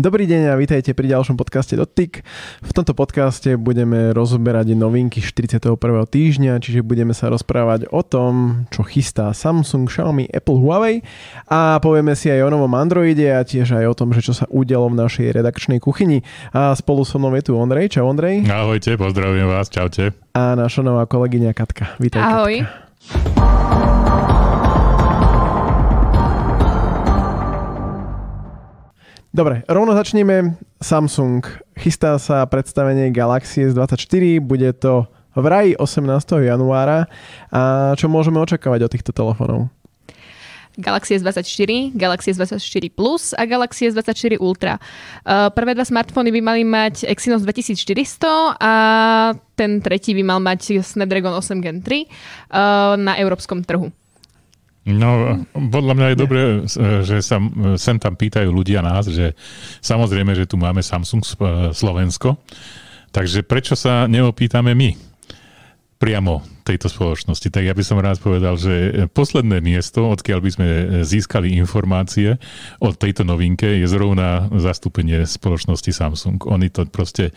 Dobrý deň a vítajte pri ďalšom podcaste Dotyk. V tomto podcaste budeme rozoberať novinky 41. týždňa, čiže budeme sa rozprávať o tom, čo chystá Samsung, Xiaomi, Apple, Huawei a povieme si aj o novom Androide a tiež aj o tom, že čo sa udialo v našej redakčnej kuchyni. A spolu so mnou je tu Ondrej. Čau Ondrej. Ahojte, pozdravím vás, čaute. A naša nová kolegyňa Katka. Vítaj Ahoj. Katka. Dobre, rovno začneme. Samsung chystá sa predstavenie Galaxy S24, bude to v raji 18. januára. A čo môžeme očakávať od týchto telefónov? Galaxy S24, Galaxy S24 Plus a Galaxy S24 Ultra. Uh, prvé dva smartfóny by mali mať Exynos 2400 a ten tretí by mal mať Snapdragon 8 Gen 3 uh, na európskom trhu. No, podľa mňa je dobré, eh, že sa eh, sem tam pýtajú ľudia nás, že samozrejme, že tu máme Samsung eh, Slovensko, takže prečo sa neopýtame my priamo tejto spoločnosti? Tak ja by som rád povedal, že posledné miesto, odkiaľ by sme získali informácie o tejto novinke, je zrovna zastúpenie spoločnosti Samsung. Oni to proste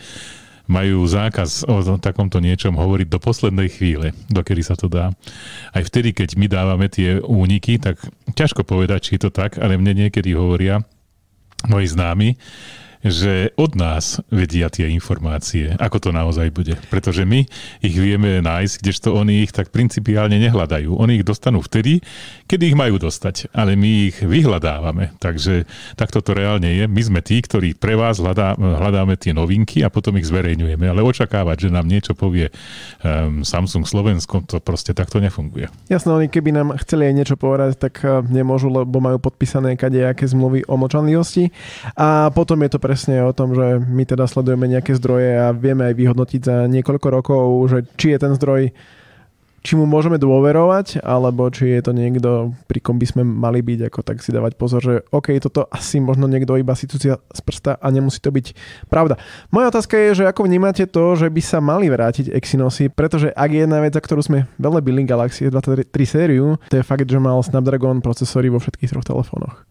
majú zákaz o takomto niečom hovoriť do poslednej chvíle, dokedy sa to dá. Aj vtedy, keď my dávame tie úniky, tak ťažko povedať, či je to tak, ale mne niekedy hovoria moji známi, že od nás vedia tie informácie, ako to naozaj bude. Pretože my ich vieme nájsť, kdežto oni ich tak principiálne nehľadajú. Oni ich dostanú vtedy, kedy ich majú dostať, ale my ich vyhľadávame. Takže takto to reálne je. My sme tí, ktorí pre vás hľadá, hľadáme tie novinky a potom ich zverejňujeme. Ale očakávať, že nám niečo povie um, Samsung Slovensko, to proste takto nefunguje. Jasné, oni keby nám chceli aj niečo povedať, tak ehm, nemôžu, lebo majú podpísané kadejaké zmluvy o močanlivosti. A potom je to pre presne o tom, že my teda sledujeme nejaké zdroje a vieme aj vyhodnotiť za niekoľko rokov, že či je ten zdroj či mu môžeme dôverovať, alebo či je to niekto, pri kom by sme mali byť, ako tak si dávať pozor, že OK, toto asi možno niekto iba si cucia z prsta a nemusí to byť pravda. Moja otázka je, že ako vnímate to, že by sa mali vrátiť Exynosy, pretože ak je jedna vec, za ktorú sme veľa byli Galaxy 23 sériu, to je fakt, že mal Snapdragon procesory vo všetkých troch telefónoch.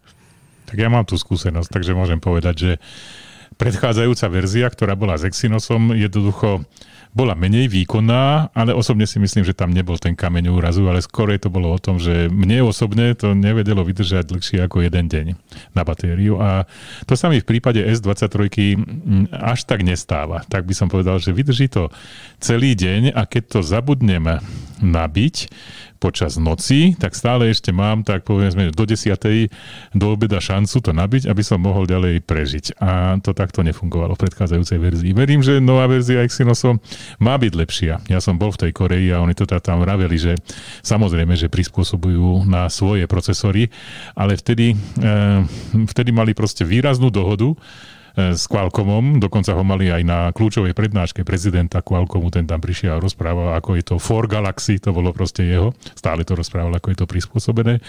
Tak ja mám tú skúsenosť, takže môžem povedať, že predchádzajúca verzia, ktorá bola s Exynosom, jednoducho bola menej výkonná, ale osobne si myslím, že tam nebol ten kameň úrazu, ale skorej to bolo o tom, že mne osobne to nevedelo vydržať dlhšie ako jeden deň na batériu a to sa mi v prípade S23 až tak nestáva. Tak by som povedal, že vydrží to celý deň a keď to zabudnem nabiť počas noci, tak stále ešte mám, tak povedzme, do 10. do obeda šancu to nabiť, aby som mohol ďalej prežiť. A to takto nefungovalo v predchádzajúcej verzii. Verím, že nová verzia Exynosu má byť lepšia. Ja som bol v tej Koreji a oni to tam vraveli, že samozrejme, že prispôsobujú na svoje procesory, ale vtedy, eh, vtedy mali proste výraznú dohodu, s Qualcommom, dokonca ho mali aj na kľúčovej prednáške prezidenta Qualcommu, ten tam prišiel a rozprával, ako je to for Galaxy, to bolo proste jeho, stále to rozprával, ako je to prispôsobené,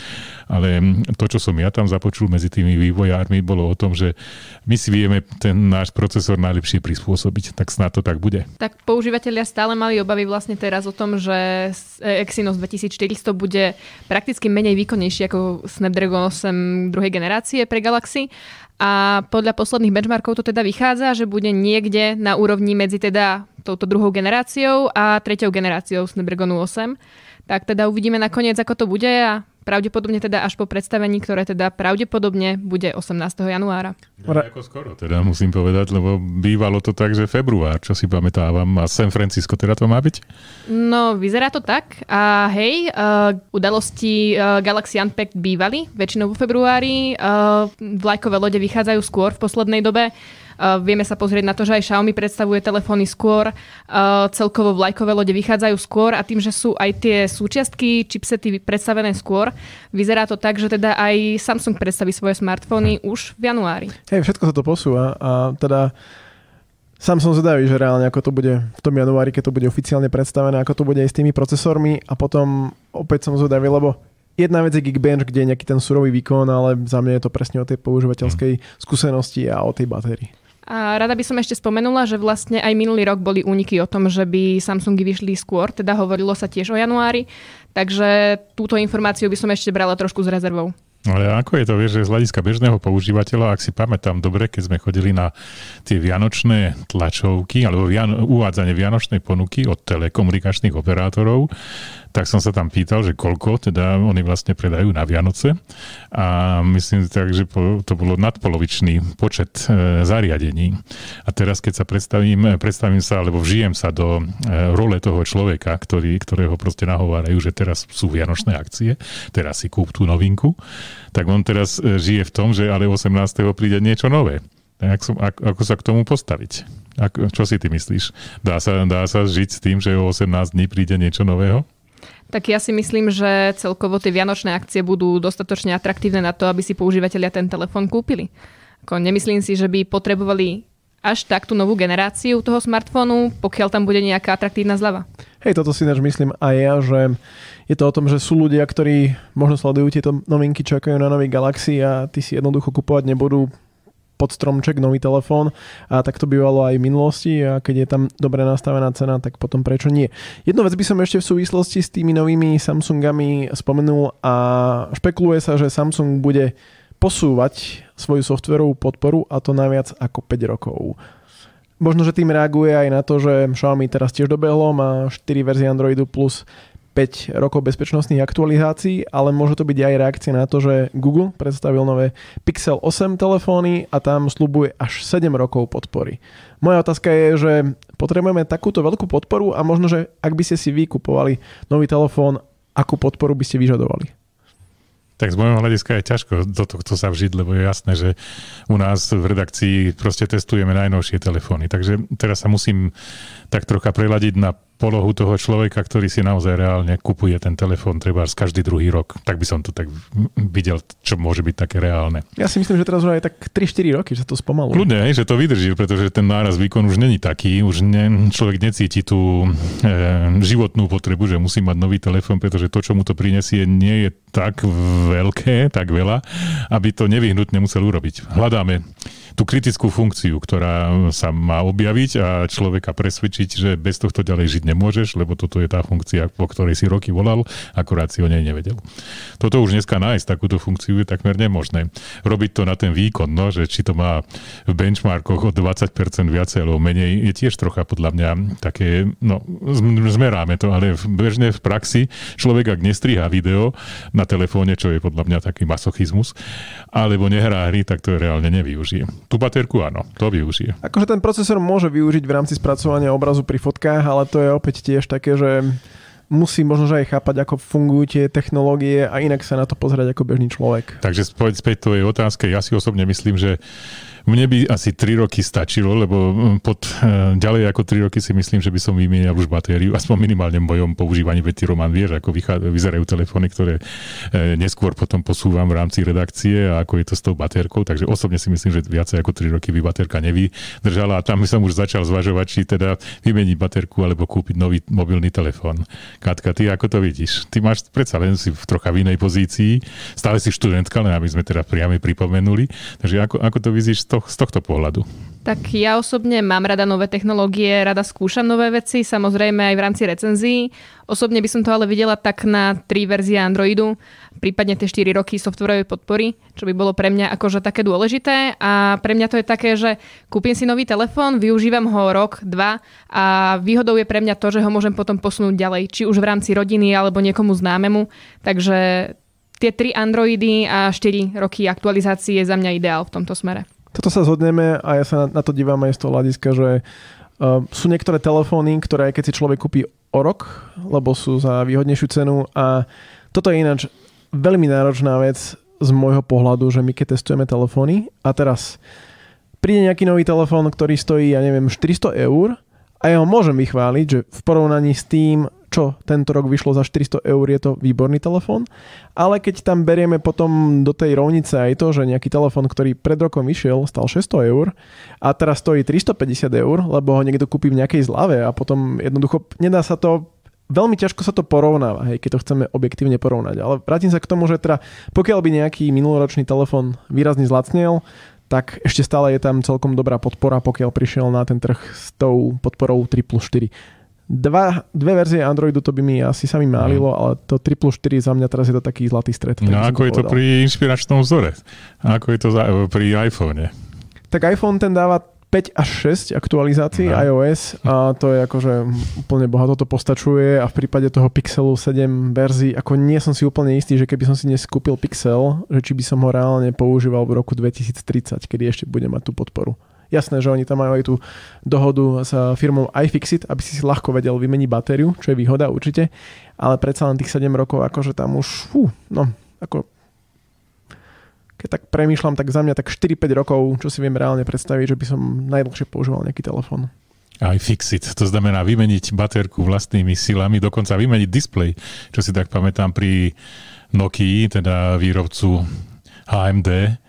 ale to, čo som ja tam započul medzi tými vývojármi, bolo o tom, že my si vieme ten náš procesor najlepšie prispôsobiť, tak snad to tak bude. Tak používateľia stále mali obavy vlastne teraz o tom, že Exynos 2400 bude prakticky menej výkonnejší ako Snapdragon 8 druhej generácie pre Galaxy a podľa posledných benchmarkov to teda vychádza, že bude niekde na úrovni medzi teda touto druhou generáciou a treťou generáciou Snapdragonu 8. Tak teda uvidíme nakoniec, ako to bude a Pravdepodobne teda až po predstavení, ktoré teda pravdepodobne bude 18. januára. Ja, no, ako skoro teda musím povedať, lebo bývalo to tak, že február, čo si pamätávam, a San Francisco teda to má byť? No, vyzerá to tak. A hej, uh, udalosti uh, Galaxy Unpacked bývali väčšinou vo februári. Uh, vlajkové lode vychádzajú skôr v poslednej dobe. Uh, vieme sa pozrieť na to, že aj Xiaomi predstavuje telefóny skôr, uh, celkovo vlajkové lode vychádzajú skôr a tým, že sú aj tie súčiastky, chipsety predstavené skôr, vyzerá to tak, že teda aj Samsung predstaví svoje smartfóny hm. už v januári. Hej, všetko sa to posúva a teda Sám som zvedavý, že reálne ako to bude v tom januári, keď to bude oficiálne predstavené, ako to bude aj s tými procesormi a potom opäť som zvedavý, lebo jedna vec je Geekbench, kde je nejaký ten surový výkon, ale za mňa je to presne o tej používateľskej hm. skúsenosti a o tej batérii. A rada by som ešte spomenula, že vlastne aj minulý rok boli úniky o tom, že by Samsungy vyšli skôr, teda hovorilo sa tiež o januári, takže túto informáciu by som ešte brala trošku s rezervou. Ale ako je to, vieš, že z hľadiska bežného používateľa, ak si pamätám dobre, keď sme chodili na tie vianočné tlačovky alebo vian- uvádzanie vianočnej ponuky od telekomunikačných operátorov, tak som sa tam pýtal, že koľko teda oni vlastne predajú na Vianoce a myslím tak, že to bolo nadpolovičný počet e, zariadení. A teraz, keď sa predstavím, e, predstavím sa, alebo vžijem sa do e, role toho človeka, ktorý, ktorého proste nahovárajú, že teraz sú vianočné akcie, teraz si kúp tú novinku, tak on teraz žije v tom, že ale 18. príde niečo nové. Tak som, ako, ako sa k tomu postaviť? Ako, čo si ty myslíš? Dá sa, dá sa žiť s tým, že o 18 dní príde niečo nového? Tak ja si myslím, že celkovo tie vianočné akcie budú dostatočne atraktívne na to, aby si používateľia ten telefón kúpili. Ako nemyslím si, že by potrebovali až tak tú novú generáciu toho smartfónu, pokiaľ tam bude nejaká atraktívna zľava. Hej, toto si než myslím aj ja, že je to o tom, že sú ľudia, ktorí možno sledujú tieto novinky, čakajú na nový Galaxy a ty si jednoducho kupovať nebudú pod stromček nový telefón a tak to bývalo aj v minulosti a keď je tam dobre nastavená cena, tak potom prečo nie. Jednu vec by som ešte v súvislosti s tými novými Samsungami spomenul a špekuluje sa, že Samsung bude posúvať svoju softverovú podporu a to naviac ako 5 rokov. Možno, že tým reaguje aj na to, že Xiaomi teraz tiež dobehlo, má 4 verzie Androidu plus 5 rokov bezpečnostných aktualizácií, ale môže to byť aj reakcia na to, že Google predstavil nové Pixel 8 telefóny a tam slubuje až 7 rokov podpory. Moja otázka je, že potrebujeme takúto veľkú podporu a možno, že ak by ste si vykupovali nový telefón, akú podporu by ste vyžadovali? Tak z môjho hľadiska je ťažko do tohto sa vžiť, lebo je jasné, že u nás v redakcii proste testujeme najnovšie telefóny. Takže teraz sa musím tak trocha preladiť na polohu toho človeka, ktorý si naozaj reálne kupuje ten telefón treba z každý druhý rok. Tak by som to tak videl, čo môže byť také reálne. Ja si myslím, že teraz už aj tak 3-4 roky, že sa to spomalo. Kľudne, že to vydrží, pretože ten náraz výkon už není taký, už ne, človek necíti tú e, životnú potrebu, že musí mať nový telefón, pretože to, čo mu to prinesie, nie je tak veľké, tak veľa, aby to nevyhnutne musel urobiť. Hľadáme tú kritickú funkciu, ktorá sa má objaviť a človeka presvedčiť, že bez tohto ďalej žiť nemôžeš, lebo toto je tá funkcia, po ktorej si roky volal, akurát si o nej nevedel. Toto už dneska nájsť takúto funkciu je takmer nemožné. Robiť to na ten výkon, no, že či to má v benchmarkoch o 20% viacej alebo menej, je tiež trocha podľa mňa také, no, zmeráme to, ale v bežne v praxi človek, ak nestriha video na telefóne, čo je podľa mňa taký masochizmus, alebo nehrá hry, tak to reálne nevyužije. Tú baterku áno, to využije. Akože ten procesor môže využiť v rámci spracovania obrazu pri fotkách, ale to je opäť tiež také, že musí možno že aj chápať, ako fungujú tie technológie a inak sa na to pozerať ako bežný človek. Takže späť, späť tvojej otázke, ja si osobne myslím, že mne by asi 3 roky stačilo, lebo mm, pod, eh, ďalej ako 3 roky si myslím, že by som vymienial už batériu, aspoň minimálne v mojom používaní, veď ty Roman vieš, ako vyzerajú telefóny, ktoré eh, neskôr potom posúvam v rámci redakcie a ako je to s tou baterkou, takže osobne si myslím, že viacej ako 3 roky by baterka nevydržala a tam by som už začal zvažovať, či teda vymeniť baterku alebo kúpiť nový mobilný telefón. Katka, ty ako to vidíš? Ty máš predsa len si v trocha v inej pozícii, stále si študentka, len no aby sme teda priame pripomenuli. Takže ako, ako to vidíš z to, z tohto pohľadu? Tak ja osobne mám rada nové technológie, rada skúšam nové veci, samozrejme aj v rámci recenzií. Osobne by som to ale videla tak na tri verzie Androidu, prípadne tie 4 roky softwarovej podpory, čo by bolo pre mňa akože také dôležité. A pre mňa to je také, že kúpim si nový telefón, využívam ho rok, dva a výhodou je pre mňa to, že ho môžem potom posunúť ďalej, či už v rámci rodiny alebo niekomu známemu. Takže tie tri Androidy a 4 roky aktualizácie je za mňa ideál v tomto smere. Toto sa zhodneme a ja sa na, to dívam aj z toho hľadiska, že uh, sú niektoré telefóny, ktoré aj keď si človek kúpi o rok, lebo sú za výhodnejšiu cenu a toto je ináč veľmi náročná vec z môjho pohľadu, že my keď testujeme telefóny a teraz príde nejaký nový telefón, ktorý stojí, ja neviem, 400 eur a ja ho môžem vychváliť, že v porovnaní s tým, čo tento rok vyšlo za 400 eur, je to výborný telefón. Ale keď tam berieme potom do tej rovnice aj to, že nejaký telefón, ktorý pred rokom vyšiel, stal 600 eur a teraz stojí 350 eur, lebo ho niekto kúpi v nejakej zlave a potom jednoducho nedá sa to veľmi ťažko sa to porovnáva, hej, keď to chceme objektívne porovnať. Ale vrátim sa k tomu, že teda pokiaľ by nejaký minuloročný telefón výrazne zlacnel, tak ešte stále je tam celkom dobrá podpora, pokiaľ prišiel na ten trh s tou podporou 3 plus 4. Dva, dve verzie Androidu to by mi asi sami mi málilo, mm. ale to 3 plus 4 za mňa teraz je to taký zlatý stred. no ako je povedal. to pri inšpiračnom vzore? A ako je to za, pri iPhone? Tak iPhone ten dáva 5 až 6 aktualizácií no. iOS a to je akože úplne bohato to postačuje a v prípade toho Pixelu 7 verzí, ako nie som si úplne istý, že keby som si dnes kúpil Pixel, že či by som ho reálne používal v roku 2030, kedy ešte bude mať tú podporu. Jasné, že oni tam majú aj tú dohodu s firmou iFixit, aby si si ľahko vedel vymeniť batériu, čo je výhoda určite, ale predsa len tých 7 rokov, akože tam už, fú, no, ako keď tak premýšľam, tak za mňa tak 4-5 rokov, čo si viem reálne predstaviť, že by som najdlhšie používal nejaký telefón. Aj fixit, to znamená vymeniť baterku vlastnými silami, dokonca vymeniť displej, čo si tak pamätám pri Nokii, teda výrobcu AMD,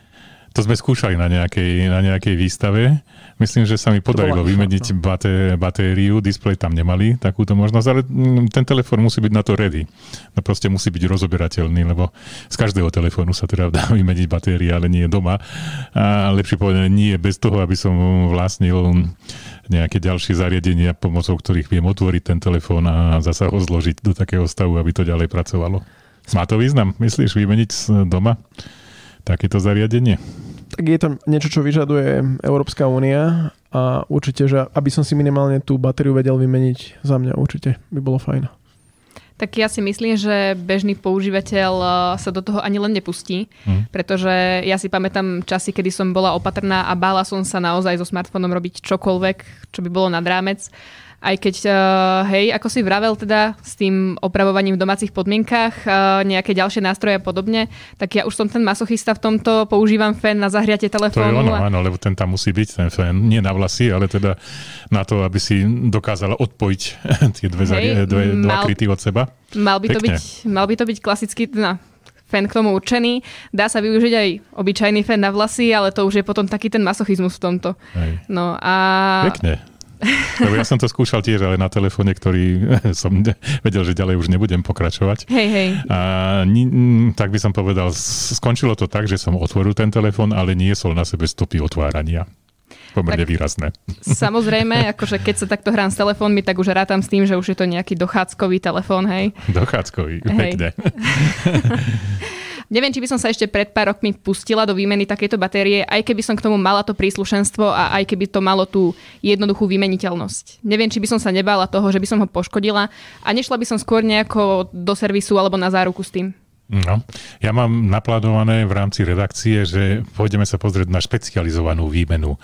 to sme skúšali na nejakej, na nejakej výstave. Myslím, že sa mi podarilo vymeniť baté, batériu, display tam nemali takúto možnosť, ale mm, ten telefón musí byť na to ready. No proste musí byť rozoberateľný, lebo z každého telefónu sa teda dá vymeniť batéria, ale nie doma. A lepšie povedané, nie bez toho, aby som vlastnil nejaké ďalšie zariadenia, pomocou ktorých viem otvoriť ten telefón a zasa ho zložiť do takého stavu, aby to ďalej pracovalo. Má to význam, myslíš, vymeniť doma? takéto zariadenie? Tak je to niečo, čo vyžaduje Európska únia a určite, že aby som si minimálne tú batériu vedel vymeniť za mňa, určite by bolo fajn. Tak ja si myslím, že bežný používateľ uh, sa do toho ani len nepustí, mm. pretože ja si pamätám časy, kedy som bola opatrná a bála som sa naozaj so smartfónom robiť čokoľvek, čo by bolo nad rámec aj keď, eh, hej, ako si vravel teda s tým opravovaním v domácich podmienkách, eh, nejaké ďalšie nástroje a podobne, tak ja už som ten masochista v tomto, používam fén na zahriate telefónu. To je ono, a... áno, lebo ten tam musí byť, ten fén. Nie na vlasy, ale teda na to, aby si dokázala odpojiť tie dve, hej, dve dve mal, kryty od seba. Mal by, to byť, mal by to byť klasický, no, fén k tomu určený. Dá sa využiť aj obyčajný fén na vlasy, ale to už je potom taký ten masochizmus v tomto. Hej. No a... Pekne. Lebo ja som to skúšal tiež, ale na telefóne, ktorý som vedel, že ďalej už nebudem pokračovať. Hej, hej. A, ni, tak by som povedal, skončilo to tak, že som otvoril ten telefón, ale nie som na sebe stopy otvárania pomerne tak, výrazné. Samozrejme, akože keď sa takto hrám s telefónmi, tak už rátam s tým, že už je to nejaký dochádzkový telefón, hej? Dochádzkový, hej. pekne. Neviem, či by som sa ešte pred pár rokmi pustila do výmeny takéto batérie, aj keby som k tomu mala to príslušenstvo a aj keby to malo tú jednoduchú vymeniteľnosť. Neviem, či by som sa nebála toho, že by som ho poškodila a nešla by som skôr nejako do servisu alebo na záruku s tým. No, ja mám naplánované v rámci redakcie, že pôjdeme sa pozrieť na špecializovanú výmenu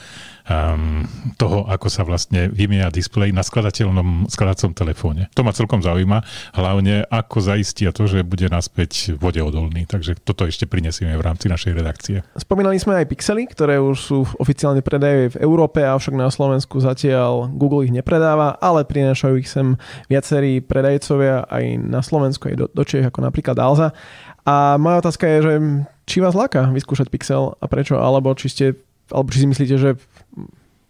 um, toho, ako sa vlastne vymenia displej na skladateľnom skladacom telefóne. To ma celkom zaujíma, hlavne ako zaistia to, že bude naspäť vodeodolný. Takže toto ešte prinesieme v rámci našej redakcie. Spomínali sme aj pixely, ktoré už sú oficiálne predajú v Európe, avšak na Slovensku zatiaľ Google ich nepredáva, ale prinášajú ich sem viacerí predajcovia aj na Slovensku, aj do, do Čech, ako napríklad Alza. A moja otázka je, že či vás láka vyskúšať Pixel a prečo, alebo či ste alebo či si myslíte, že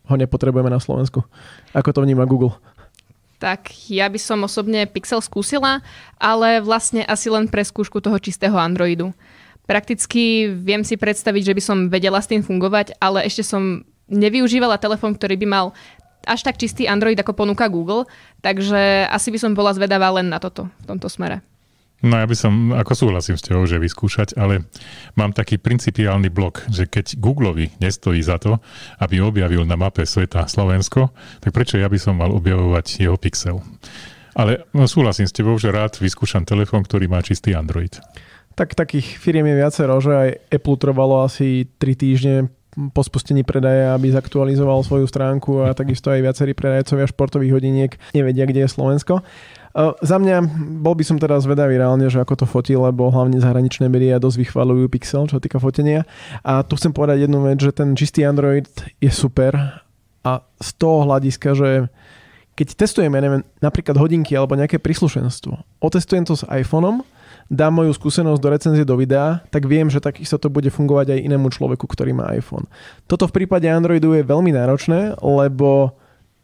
ho nepotrebujeme na Slovensku? Ako to vníma Google? Tak ja by som osobne Pixel skúsila, ale vlastne asi len pre skúšku toho čistého Androidu. Prakticky viem si predstaviť, že by som vedela s tým fungovať, ale ešte som nevyužívala telefón, ktorý by mal až tak čistý Android, ako ponúka Google, takže asi by som bola zvedavá len na toto v tomto smere. No ja by som, ako súhlasím s tebou, že vyskúšať, ale mám taký principiálny blok, že keď Googleovi nestojí za to, aby objavil na mape sveta Slovensko, tak prečo ja by som mal objavovať jeho pixel? Ale no, súhlasím s tebou, že rád vyskúšam telefón, ktorý má čistý Android. Tak takých firiem je viacero, že aj Apple trvalo asi 3 týždne po spustení predaja, aby zaktualizoval svoju stránku a takisto aj viacerí predajcovia športových hodiniek nevedia, kde je Slovensko. Uh, za mňa bol by som teda zvedavý reálne, že ako to fotí, lebo hlavne zahraničné médiá dosť vychvalujú Pixel, čo týka fotenia. A tu chcem povedať jednu vec, že ten čistý Android je super a z toho hľadiska, že keď testujeme neviem, napríklad hodinky alebo nejaké príslušenstvo, otestujem to s iPhoneom, dám moju skúsenosť do recenzie do videa, tak viem, že takisto to bude fungovať aj inému človeku, ktorý má iPhone. Toto v prípade Androidu je veľmi náročné, lebo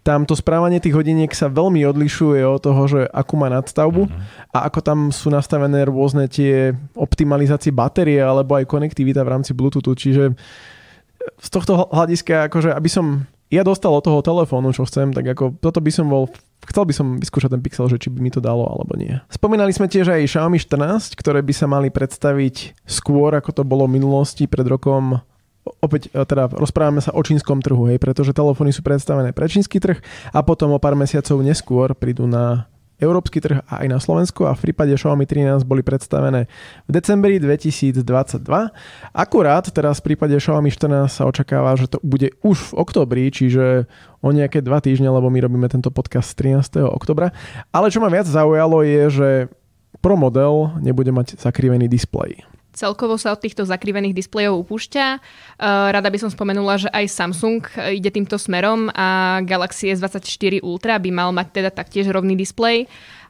tam to správanie tých hodiniek sa veľmi odlišuje od toho, že akú má nadstavbu mm-hmm. a ako tam sú nastavené rôzne tie optimalizácie batérie alebo aj konektivita v rámci Bluetoothu. Čiže z tohto hľadiska, akože aby som ja dostal od toho telefónu, čo chcem, tak ako toto by som bol Chcel by som vyskúšať ten Pixel, že či by mi to dalo alebo nie. Spomínali sme tiež aj Xiaomi 14, ktoré by sa mali predstaviť skôr, ako to bolo v minulosti pred rokom opäť e, teda rozprávame sa o čínskom trhu, hej, pretože telefóny sú predstavené pre čínsky trh a potom o pár mesiacov neskôr prídu na európsky trh a aj na Slovensku a v prípade Xiaomi 13 boli predstavené v decembri 2022. Akurát teraz v prípade Xiaomi 14 sa očakáva, že to bude už v oktobri, čiže o nejaké dva týždne, lebo my robíme tento podcast 13. oktobra. Ale čo ma viac zaujalo je, že Pro model nebude mať zakrivený displej. Celkovo sa od týchto zakrivených displejov upúšťa. E, rada by som spomenula, že aj Samsung e, ide týmto smerom a Galaxy S24 Ultra by mal mať teda taktiež rovný displej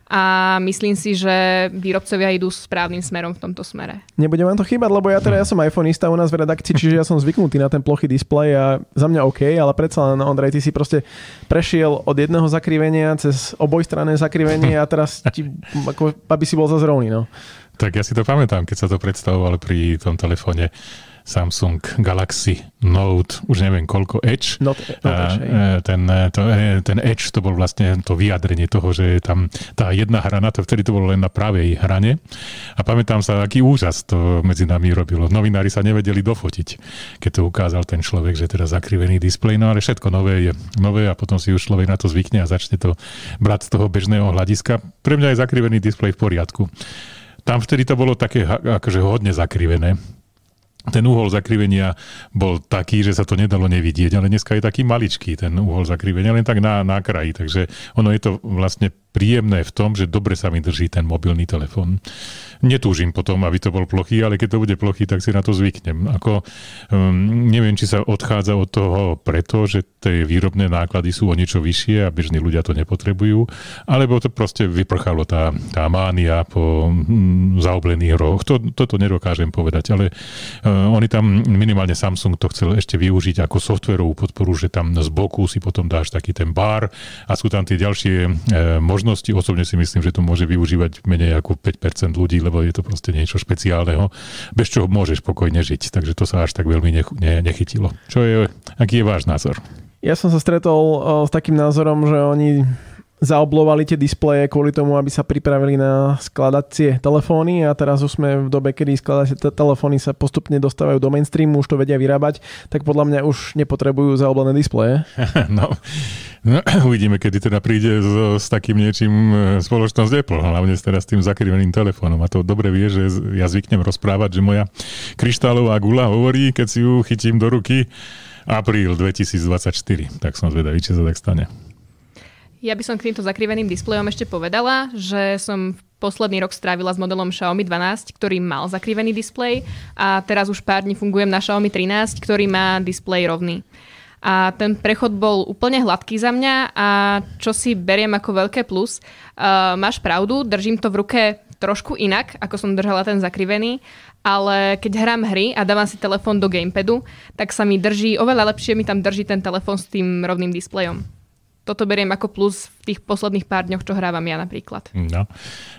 a myslím si, že výrobcovia idú správnym smerom v tomto smere. Nebude vám to chýbať, lebo ja teda ja som iPhoneista u nás v redakcii, čiže ja som zvyknutý na ten plochý displej a za mňa OK, ale predsa len no, Ondrej, ty si proste prešiel od jedného zakrivenia cez obojstranné zakrivenie a teraz ti, ako, aby si bol zase rovný. No. Tak ja si to pamätám, keď sa to predstavoval pri tom telefóne Samsung Galaxy Note, už neviem koľko, Edge. Not, not edge, a, e, ten, e, to, e, ten Edge to bol vlastne to vyjadrenie toho, že tam tá jedna hrana, to vtedy to bolo len na pravej hrane. A pamätám sa, aký úžas to medzi nami robilo. Novinári sa nevedeli dofotiť, keď to ukázal ten človek, že teda zakrivený displej, no ale všetko nové je nové a potom si už človek na to zvykne a začne to brať z toho bežného hľadiska. Pre mňa je zakrivený displej v poriadku tam vtedy to bolo také akože hodne zakrivené. Ten úhol zakrivenia bol taký, že sa to nedalo nevidieť, ale dneska je taký maličký ten úhol zakrivenia, len tak na, na kraji. Takže ono je to vlastne príjemné v tom, že dobre sa mi drží ten mobilný telefón. Netúžim potom, aby to bol plochý, ale keď to bude plochý, tak si na to zvyknem. Ako, um, neviem, či sa odchádza od toho preto, že tie výrobné náklady sú o niečo vyššie a bežní ľudia to nepotrebujú, alebo to proste vyprchalo tá, tá mánia po mm, zaoblených roch. To, toto nedokážem povedať, ale um, oni tam minimálne Samsung to chcel ešte využiť ako softverovú podporu, že tam z boku si potom dáš taký ten bar a sú tam tie ďalšie e, možnosti možnosti. Osobne si myslím, že to môže využívať menej ako 5% ľudí, lebo je to proste niečo špeciálneho, bez čoho môžeš pokojne žiť. Takže to sa až tak veľmi nech, ne, nechytilo. Čo je, aký je váš názor? Ja som sa stretol eh, s takým názorom, že oni zaoblovali tie displeje kvôli tomu, aby sa pripravili na skladacie telefóny a teraz už sme v dobe, kedy skladacie telefóny sa postupne dostávajú do mainstreamu, už to vedia vyrábať, tak podľa mňa už nepotrebujú zaoblené displeje. No, no uvidíme, kedy teda príde s, s takým niečím e, spoločnosť Apple, hlavne teraz s tým zakriveným telefónom. A to dobre vie, že ja zvyknem rozprávať, že moja kryštálová gula hovorí, keď si ju chytím do ruky, apríl 2024. Tak som zvedavý, či sa tak stane. Ja by som k týmto zakriveným displejom ešte povedala, že som posledný rok strávila s modelom Xiaomi 12, ktorý mal zakrivený displej a teraz už pár dní fungujem na Xiaomi 13, ktorý má displej rovný. A ten prechod bol úplne hladký za mňa a čo si beriem ako veľké plus, uh, máš pravdu, držím to v ruke trošku inak, ako som držala ten zakrivený, ale keď hrám hry a dávam si telefón do gamepadu, tak sa mi drží, oveľa lepšie mi tam drží ten telefón s tým rovným displejom toto beriem ako plus tých posledných pár dňoch, čo hrávam ja napríklad. No.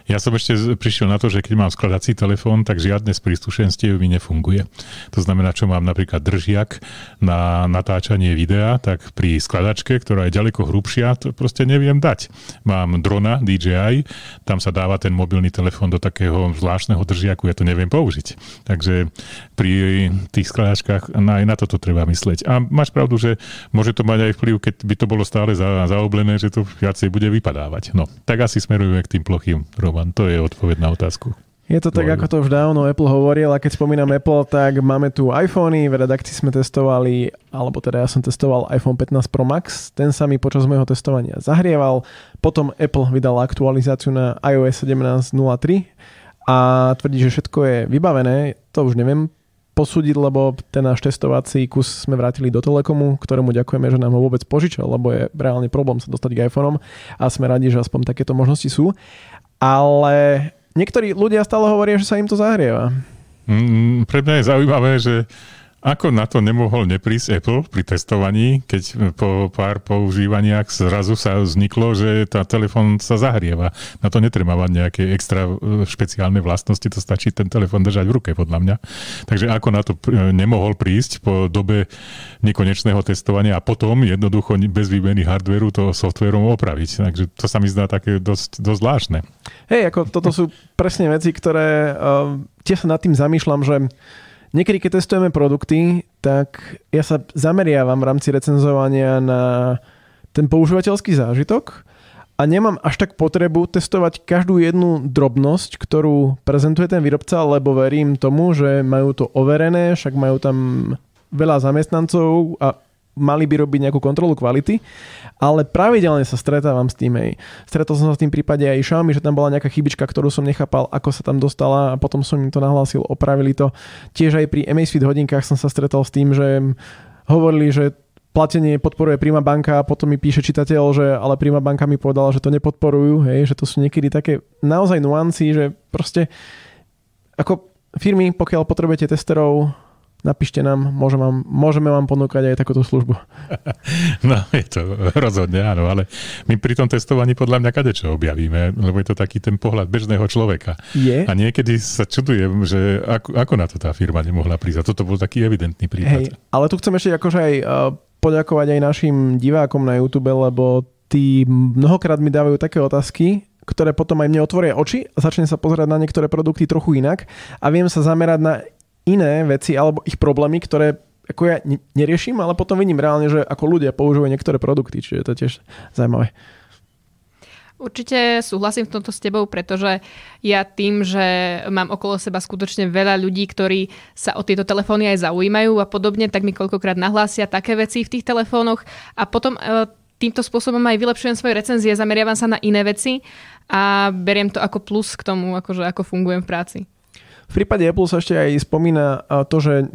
Ja som ešte prišiel na to, že keď mám skladací telefón, tak žiadne z príslušenstiev mi nefunguje. To znamená, čo mám napríklad držiak na natáčanie videa, tak pri skladačke, ktorá je ďaleko hrubšia, to proste neviem dať. Mám drona DJI, tam sa dáva ten mobilný telefón do takého zvláštneho držiaku, ja to neviem použiť. Takže pri tých skladačkách na, aj na toto treba myslieť. A máš pravdu, že môže to mať aj vplyv, keď by to bolo stále za, zaoblené, že to viac viacej bude vypadávať. No, tak asi smerujeme k tým plochým, Roman, to je odpoveď na otázku. Je to tak, ako to už dávno Apple hovoril a keď spomínam Apple, tak máme tu iPhony, v redakcii sme testovali, alebo teda ja som testoval iPhone 15 Pro Max, ten sa mi počas môjho testovania zahrieval, potom Apple vydal aktualizáciu na iOS 17.03 a tvrdí, že všetko je vybavené, to už neviem, posúdiť, lebo ten náš testovací kus sme vrátili do Telekomu, ktorému ďakujeme, že nám ho vôbec požičal, lebo je reálne problém sa dostať k iPhoneom a sme radi, že aspoň takéto možnosti sú. Ale niektorí ľudia stále hovoria, že sa im to zahrieva. Mm, pre mňa je zaujímavé, že ako na to nemohol neprísť Apple pri testovaní, keď po pár používaniach zrazu sa vzniklo, že tá telefon sa zahrieva. Na to netreba mať nejaké extra e, špeciálne vlastnosti, to stačí ten telefon držať v ruke, podľa mňa. Takže ako na to e, nemohol prísť po dobe nekonečného testovania a potom jednoducho bez výmeny hardveru to softverom opraviť. Takže to sa mi zdá také dosť, dosť zvláštne. Hej, ako toto sú presne veci, ktoré uh, e, tie sa nad tým zamýšľam, že Niekedy, keď testujeme produkty, tak ja sa zameriavam v rámci recenzovania na ten používateľský zážitok a nemám až tak potrebu testovať každú jednu drobnosť, ktorú prezentuje ten výrobca, lebo verím tomu, že majú to overené, však majú tam veľa zamestnancov a mali by robiť nejakú kontrolu kvality, ale pravidelne sa stretávam s tým. Hej. Stretol som sa s tým prípade aj Xiaomi, že tam bola nejaká chybička, ktorú som nechápal, ako sa tam dostala a potom som im to nahlásil, opravili to. Tiež aj pri Amazfit hodinkách som sa stretol s tým, že hovorili, že platenie podporuje Prima banka a potom mi píše čitateľ, že ale Prima banka mi povedala, že to nepodporujú, hej, že to sú niekedy také naozaj nuancy, že proste ako firmy, pokiaľ potrebujete testerov, napíšte nám, môžem vám, môžeme vám ponúkať aj takúto službu. No, je to rozhodne, áno, ale my pri tom testovaní podľa mňa kadečo objavíme, lebo je to taký ten pohľad bežného človeka. Je. A niekedy sa čudujem, že ako, ako na to tá firma nemohla prísť. A toto bol taký evidentný prípad. Hej, ale tu chcem ešte akože aj e, poďakovať aj našim divákom na YouTube, lebo tí mnohokrát mi dávajú také otázky, ktoré potom aj mne otvoria oči a začnem sa pozerať na niektoré produkty trochu inak a viem sa zamerať na iné veci alebo ich problémy, ktoré ako ja neriešim, ale potom vidím reálne, že ako ľudia používajú niektoré produkty, čiže to tiež zaujímavé. Určite súhlasím v tomto s tebou, pretože ja tým, že mám okolo seba skutočne veľa ľudí, ktorí sa o tieto telefóny aj zaujímajú a podobne, tak mi koľkokrát nahlásia také veci v tých telefónoch a potom e, týmto spôsobom aj vylepšujem svoje recenzie, zameriavam sa na iné veci a beriem to ako plus k tomu, akože ako fungujem v práci. V prípade Apple sa ešte aj spomína to, že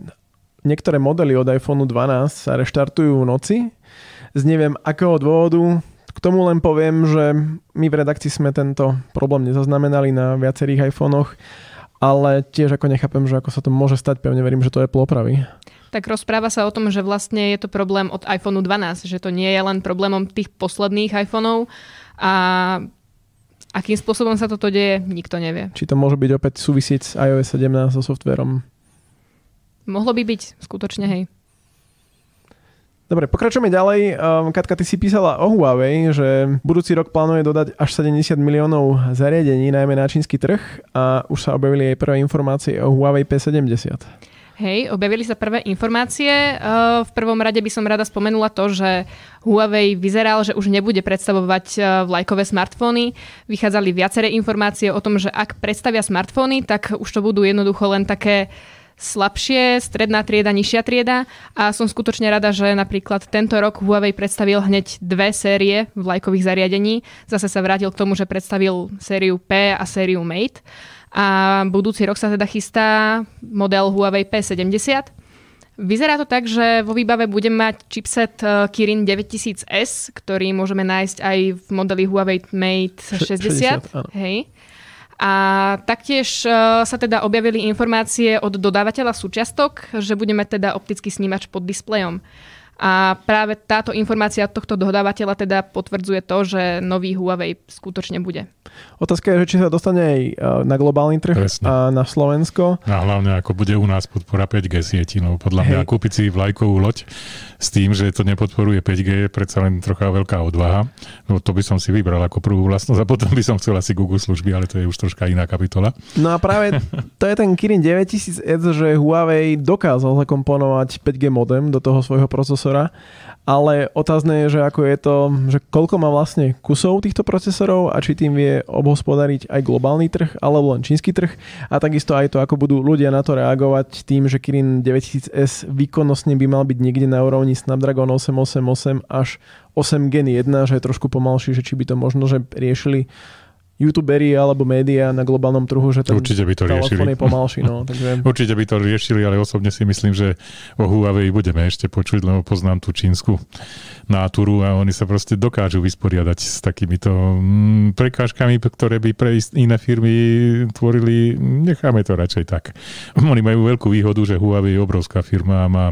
niektoré modely od iPhone 12 sa reštartujú v noci. Z neviem akého dôvodu, k tomu len poviem, že my v redakcii sme tento problém nezaznamenali na viacerých iPhonech, ale tiež ako nechápem, že ako sa to môže stať, pevne verím, že to Apple opraví. Tak rozpráva sa o tom, že vlastne je to problém od iPhone 12, že to nie je len problémom tých posledných iPhoneov a Akým spôsobom sa toto deje, nikto nevie. Či to môže byť opäť súvisieť s iOS 17 so softverom? Mohlo by byť, skutočne, hej. Dobre, pokračujeme ďalej. Ehm, Katka, ty si písala o Huawei, že budúci rok plánuje dodať až 70 miliónov zariadení, najmä na čínsky trh a už sa objavili aj prvé informácie o Huawei P70. Hej, objavili sa prvé informácie. Uh, v prvom rade by som rada spomenula to, že Huawei vyzeral, že už nebude predstavovať uh, vlajkové smartfóny. Vychádzali viaceré informácie o tom, že ak predstavia smartfóny, tak už to budú jednoducho len také slabšie, stredná trieda, nižšia trieda a som skutočne rada, že napríklad tento rok Huawei predstavil hneď dve série vlajkových zariadení. Zase sa vrátil k tomu, že predstavil sériu P a sériu Mate. A budúci rok sa teda chystá model Huawei P70. Vyzerá to tak, že vo výbave budeme mať chipset e, Kirin 9000S, ktorý môžeme nájsť aj v modeli Huawei Mate 60. 60 hej. A taktiež e, sa teda objavili informácie od dodávateľa súčiastok, že budeme teda optický snímač pod displejom. A práve táto informácia od tohto dodávateľa teda potvrdzuje to, že nový Huawei skutočne bude. Otázka je, že či sa dostane aj e, na globálny trh Presne. a na Slovensko. A hlavne ako bude u nás podpora 5G sieti. No podľa Hej. mňa kúpiť si vlajkovú loď s tým, že to nepodporuje 5G je predsa len trocha veľká odvaha. No to by som si vybral ako prvú vlastnosť a potom by som chcel asi Google služby, ale to je už troška iná kapitola. No a práve to je ten Kirin 9000 že Huawei dokázal zakomponovať 5G modem do toho svojho procesu procesora, ale otázne je, že ako je to, že koľko má vlastne kusov týchto procesorov a či tým vie obhospodariť aj globálny trh alebo len čínsky trh a takisto aj to, ako budú ľudia na to reagovať tým, že Kirin 9000S výkonnostne by mal byť niekde na úrovni Snapdragon 888 až 8 Gen 1, že je trošku pomalší, že či by to možno, že riešili youtuberi alebo médiá na globálnom trhu, že ten Určite by to riešili. je pomalší. No, takže... Určite by to riešili, ale osobne si myslím, že o Huawei budeme ešte počuť, lebo poznám tú čínsku náturu a oni sa proste dokážu vysporiadať s takýmito mm, prekážkami, ktoré by pre iné firmy tvorili. Necháme to radšej tak. Oni majú veľkú výhodu, že Huawei je obrovská firma a má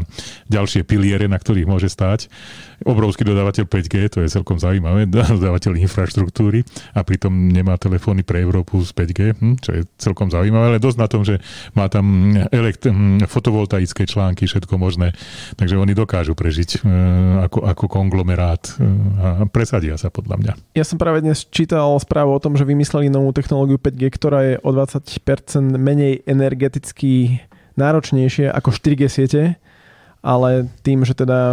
ďalšie piliere, na ktorých môže stáť obrovský dodávateľ 5G, to je celkom zaujímavé, dodávateľ infraštruktúry a pritom nemá telefóny pre Európu z 5G, hm, čo je celkom zaujímavé, ale dosť na tom, že má tam elekt- hm, fotovoltaické články, všetko možné, takže oni dokážu prežiť hm, ako, ako konglomerát a presadia sa podľa mňa. Ja som práve dnes čítal správu o tom, že vymysleli novú technológiu 5G, ktorá je o 20% menej energeticky náročnejšie ako 4G siete ale tým, že teda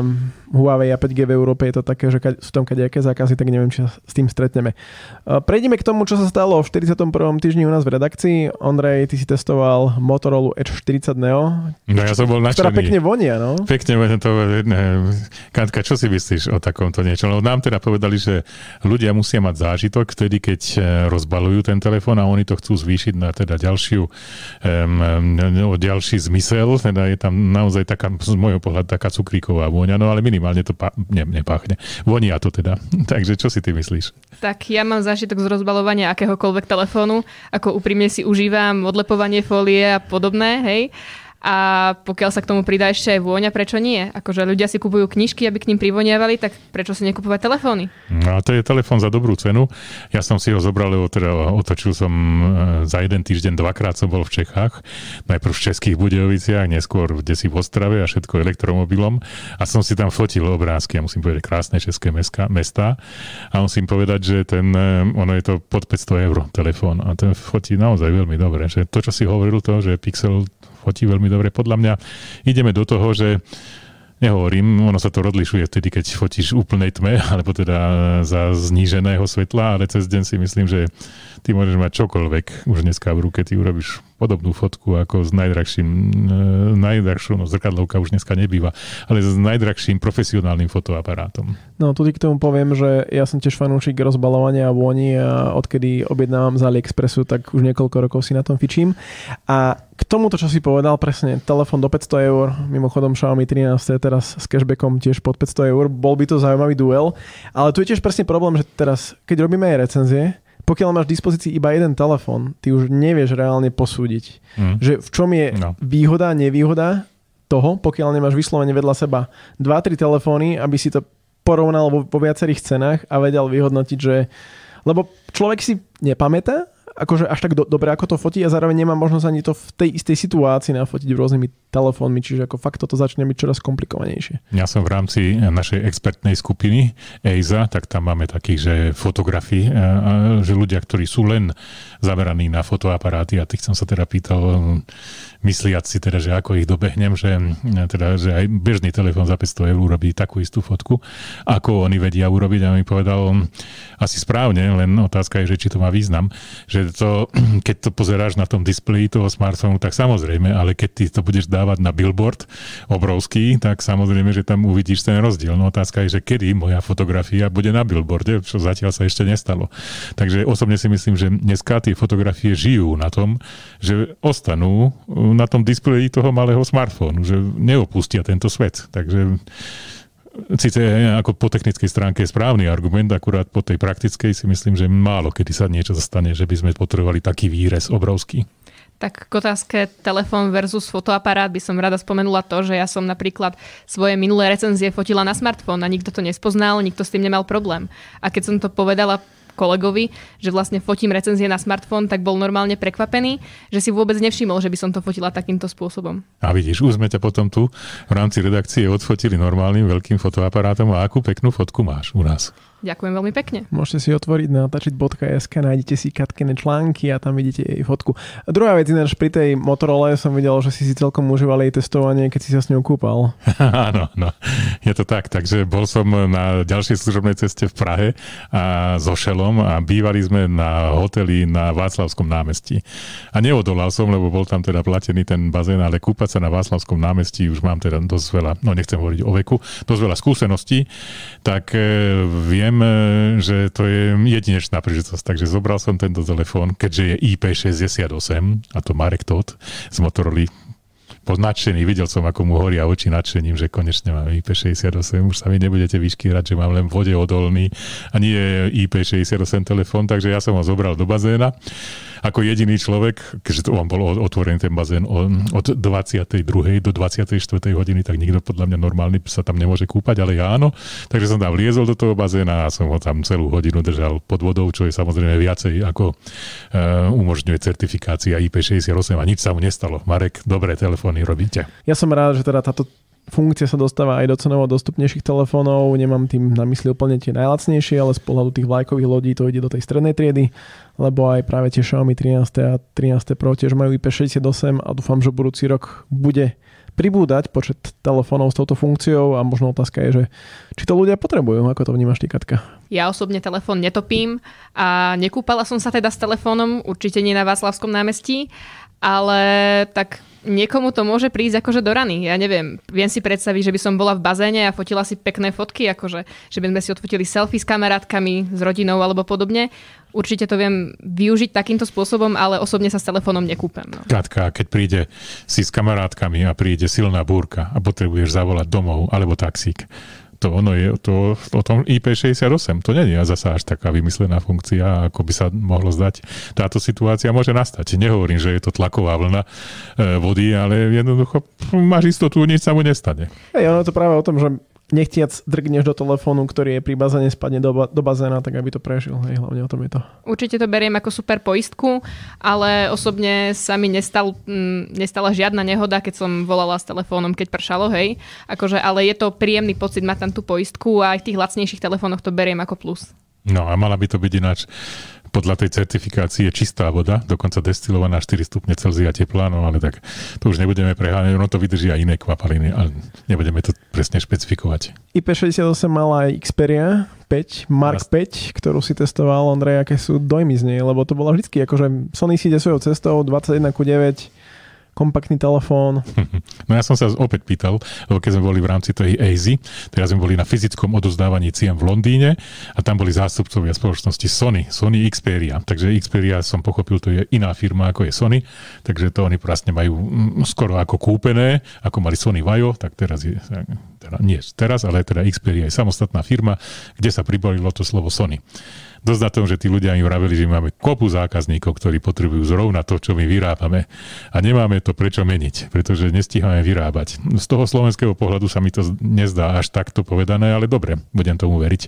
Huawei a 5G v Európe je to také, že sú tam kadejaké zákazy, tak neviem, či sa s tým stretneme. E, prejdeme k tomu, čo sa stalo v 41. týždni u nás v redakcii. Ondrej, ty si testoval Motorola Edge 40 Neo. No ja som bol nadšený. Ktorá pekne vonia, no. Pekne vonia to. Ne, Katka, čo si myslíš o takomto niečo? No nám teda povedali, že ľudia musia mať zážitok vtedy, keď e, rozbalujú ten telefón a oni to chcú zvýšiť na teda ďalšiu, um, no, ďalší zmysel. Teda je tam naozaj taká z môjho môjho pohľadu taká cukríková vôňa, no ale minimálne to pá- ne, nepáchne. Vonia to teda. Takže čo si ty myslíš? Tak ja mám zážitok z rozbalovania akéhokoľvek telefónu, ako úprimne si užívam odlepovanie fólie a podobné, hej. A pokiaľ sa k tomu pridá ešte aj vôňa, prečo nie? Akože ľudia si kupujú knižky, aby k ním privoniavali, tak prečo si nekupovať telefóny? No a to je telefón za dobrú cenu. Ja som si ho zobral, lebo teda otočil som e, za jeden týždeň dvakrát som bol v Čechách. Najprv v Českých Budejoviciach, neskôr v desi v Ostrave a všetko elektromobilom. A som si tam fotil obrázky, ja musím povedať, krásne české meska, mesta. A musím povedať, že ten, e, ono je to pod 500 eur telefón a ten fotí naozaj veľmi dobre. Že to, čo si hovoril, to, že Pixel fotí veľmi dobre. Podľa mňa ideme do toho, že nehovorím, ono sa to rozlišuje vtedy, keď fotíš úplnej tme, alebo teda za zníženého svetla, ale cez deň si myslím, že ty môžeš mať čokoľvek už dneska v ruke, ty urobíš podobnú fotku ako s najdrahším, e, najdrahšou, no zrkadlovka už dneska nebýva, ale s najdrahším profesionálnym fotoaparátom. No tu k tomu poviem, že ja som tiež fanúšik rozbalovania a vôni a odkedy objednávam z AliExpressu, tak už niekoľko rokov si na tom fičím. A k tomuto, čo si povedal, presne, telefon do 500 eur, mimochodom Xiaomi 13 je teraz s cashbackom tiež pod 500 eur, bol by to zaujímavý duel, ale tu je tiež presne problém, že teraz, keď robíme aj recenzie, pokiaľ máš v dispozícii iba jeden telefón, ty už nevieš reálne posúdiť, mm. že v čom je no. výhoda, nevýhoda toho, pokiaľ nemáš vyslovene vedľa seba 2-3 telefóny, aby si to porovnal vo, vo viacerých cenách a vedel vyhodnotiť, že lebo človek si nepamätá, akože až tak do, dobre, ako to fotí a zároveň nemám možnosť ani to v tej istej situácii nafotiť rôznymi telefónmi, čiže ako fakt toto začne byť čoraz komplikovanejšie. Ja som v rámci eh, našej expertnej skupiny EISA, tak tam máme takých, že fotografii, eh, eh, že ľudia, ktorí sú len zameraní na fotoaparáty a tých som sa teda pýtal, mysliať si teda, že ako ich dobehnem, že, teda, že aj bežný telefón za 500 eur urobí takú istú fotku, ako oni vedia urobiť a mi povedal mm, asi správne, len otázka je, že či to má význam, že že to, keď to pozeráš na tom displeji toho smartfónu, tak samozrejme, ale keď ty to budeš dávať na billboard obrovský, tak samozrejme, že tam uvidíš ten rozdiel. No otázka je, že kedy moja fotografia bude na billboarde, čo zatiaľ sa ešte nestalo. Takže osobne si myslím, že dneska tie fotografie žijú na tom, že ostanú uh, na tom displeji toho malého smartfónu, že neopustia tento svet. Takže Sice ako po technickej stránke je správny argument, akurát po tej praktickej si myslím, že málo kedy sa niečo zastane, že by sme potrebovali taký výrez obrovský. Tak k otázke telefón versus fotoaparát by som rada spomenula to, že ja som napríklad svoje minulé recenzie fotila na smartfón a nikto to nespoznal, nikto s tým nemal problém. A keď som to povedala kolegovi, že vlastne fotím recenzie na smartfón, tak bol normálne prekvapený, že si vôbec nevšimol, že by som to fotila takýmto spôsobom. A vidíš, už sme ťa potom tu v rámci redakcie odfotili normálnym veľkým fotoaparátom a akú peknú fotku máš u nás. Ďakujem veľmi pekne. Môžete si otvoriť na tačit.sk, nájdete si Katkine články a tam vidíte jej fotku. A druhá vec ináč, pri tej Motorola som videl, že si si celkom užíval jej testovanie, keď si sa s ňou kúpal. Áno, no, je to tak. Takže bol som na ďalšej služobnej ceste v Prahe a so Šelom a bývali sme na hoteli na Václavskom námestí. A neodolal som, lebo bol tam teda platený ten bazén, ale kúpať sa na Václavskom námestí už mám teda dosť veľa, no nechcem hovoriť o veku, dosť veľa skúseností, tak eh, viem, viem, e, že to je jedinečná príležitosť, takže zobral som tento telefón, keďže je IP68 a to Marek Todd z Motorola poznačený, nadšený, videl som, ako mu horia oči nadšením, že konečne mám IP68, už sa mi nebudete vyškýrať, že mám len vodeodolný a nie IP68 telefón, takže ja som ho zobral do bazéna ako jediný človek, keďže to vám bolo otvorený ten bazén od 22. do 24. hodiny, tak nikto podľa mňa normálny sa tam nemôže kúpať, ale ja áno. Takže som tam liezol do toho bazéna a som ho tam celú hodinu držal pod vodou, čo je samozrejme viacej ako eh, umožňuje certifikácia IP68 a nič sa mu nestalo. Marek, dobré telefóny robíte. Ja som rád, že teda táto funkcia sa dostáva aj do cenovo dostupnejších telefónov. Nemám tým na mysli úplne tie najlacnejšie, ale z pohľadu tých vlajkových lodí to ide do tej strednej triedy, lebo aj práve tie Xiaomi 13 a 13 Pro tiež majú IP68 a dúfam, že budúci rok bude pribúdať počet telefónov s touto funkciou a možno otázka je, že či to ľudia potrebujú, ako to vnímaš ty, Katka? Ja osobne telefón netopím a nekúpala som sa teda s telefónom, určite nie na Václavskom námestí, ale tak niekomu to môže prísť akože do rany. Ja neviem, viem si predstaviť, že by som bola v bazéne a fotila si pekné fotky, akože, že by sme si odfotili selfie s kamarátkami, s rodinou alebo podobne. Určite to viem využiť takýmto spôsobom, ale osobne sa s telefónom nekúpem. No. Katka, keď príde si s kamarátkami a príde silná búrka a potrebuješ zavolať domov alebo taxík, to ono je to, o tom IP68. To nie je zase až taká vymyslená funkcia, ako by sa mohlo zdať. Táto situácia môže nastať. Nehovorím, že je to tlaková vlna e, vody, ale jednoducho máš istotu, nič sa mu nestane. Hej, ono to práve o tom, že nechtiac drgneš do telefónu, ktorý je pri bazéne, spadne do, do bazéna, tak aby to prežil. Hej, hlavne o tom je to. Určite to beriem ako super poistku, ale osobne sa mi nestal, m, mm, nestala žiadna nehoda, keď som volala s telefónom, keď pršalo, hej. Akože, ale je to príjemný pocit mať tam tú poistku a aj v tých lacnejších telefónoch to beriem ako plus. No a mala by to byť ináč podľa tej certifikácie čistá voda, dokonca destilovaná 4 stupne Celzia teplá, no ale tak to už nebudeme preháňať, ono to vydrží aj iné kvapaliny, ale nebudeme to presne špecifikovať. IP68 mala aj Xperia 5, Mark 5, ktorú si testoval, Ondrej, aké sú dojmy z nej, lebo to bolo vždy, akože Sony si ide svojou cestou, 21 9, kompaktný telefón. No ja som sa opäť pýtal, lebo keď sme boli v rámci tej AZ, teraz sme boli na fyzickom odozdávaní CM v Londýne a tam boli zástupcovia spoločnosti Sony, Sony Xperia. Takže Xperia som pochopil, to je iná firma ako je Sony, takže to oni vlastne majú mm, skoro ako kúpené, ako mali Sony Vajo, tak teraz je, teda, nie teraz, ale teda Xperia je samostatná firma, kde sa pribalilo to slovo Sony. Dosť na tom, že tí ľudia im vraveli, že máme kopu zákazníkov, ktorí potrebujú zrovna to, čo my vyrábame a nemáme to prečo meniť, pretože nestíhame vyrábať. Z toho slovenského pohľadu sa mi to nezdá až takto povedané, ale dobre, budem tomu veriť.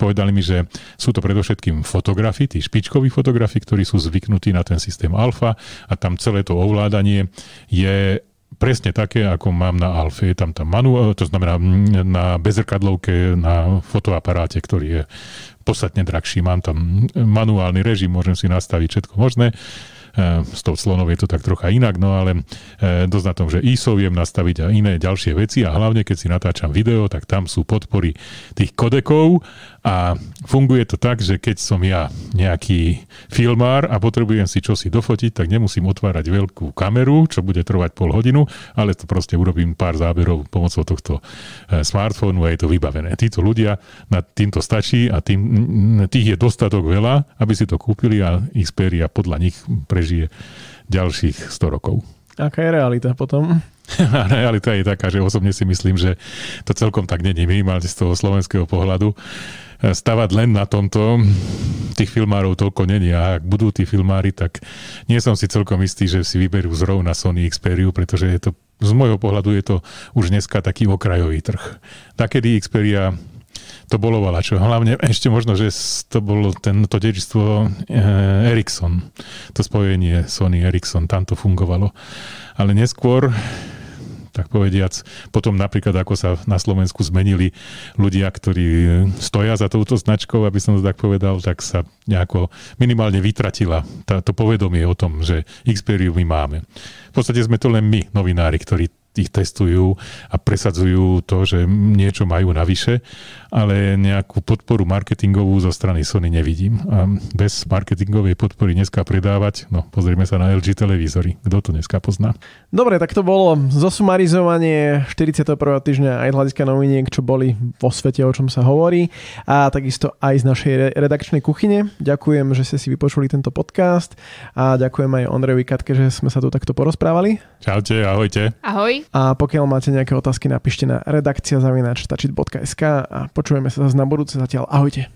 Povedali mi, že sú to predovšetkým fotografi, tí špičkoví fotografi, ktorí sú zvyknutí na ten systém alfa a tam celé to ovládanie je presne také, ako mám na Alfe. tam tam manu, e, to znamená na bezrkadlovke, na fotoaparáte, ktorý je podstatne drahší. Mám tam manuálny režim, môžem si nastaviť všetko možné. E, s tou slonou je to tak trocha inak, no ale e, dosť na tom, že ISO viem nastaviť a iné ďalšie veci a hlavne keď si natáčam video, tak tam sú podpory tých kodekov a funguje to tak, že keď som ja nejaký filmár a potrebujem si čosi dofotiť, tak nemusím otvárať veľkú kameru, čo bude trvať pol hodinu, ale to proste urobím pár záberov pomocou tohto e, smartfónu a je to vybavené. Títo ľudia nad týmto stačí a tým, tých je dostatok veľa, aby si to kúpili a Xperia podľa nich prežije ďalších 100 rokov. Aká je realita potom? A realita je taká, že osobne si myslím, že to celkom tak není minimálne z toho slovenského pohľadu stavať len na tomto. Tých filmárov toľko není a ak budú tí filmári, tak nie som si celkom istý, že si vyberú zrovna Sony Xperia, pretože je to, z môjho pohľadu je to už dneska taký okrajový trh. Takedy Xperia to bolo čo. Hlavne ešte možno, že to bolo tento dedičstvo e, Ericsson. To spojenie Sony Ericsson, tam to fungovalo. Ale neskôr tak povediac. Potom napríklad, ako sa na Slovensku zmenili ľudia, ktorí e, stoja za touto značkou, aby som to tak povedal, tak sa nejako minimálne vytratila táto to povedomie o tom, že Xperiu my máme. V podstate sme to len my, novinári, ktorí ich testujú a presadzujú to, že niečo majú navyše, ale nejakú podporu marketingovú zo strany Sony nevidím. A bez marketingovej podpory dneska predávať, no pozrieme sa na LG televízory. Kto to dneska pozná? Dobre, tak to bolo zosumarizovanie 41. týždňa aj z hľadiska noviniek, čo boli vo svete, o čom sa hovorí a takisto aj z našej redakčnej kuchyne. Ďakujem, že ste si vypočuli tento podcast a ďakujem aj Ondrejovi Katke, že sme sa tu takto porozprávali. Čaute, ahojte. Ahoj. A pokiaľ máte nejaké otázky, napíšte na redakcia a počujeme sa zase na budúce. Zatiaľ ahojte.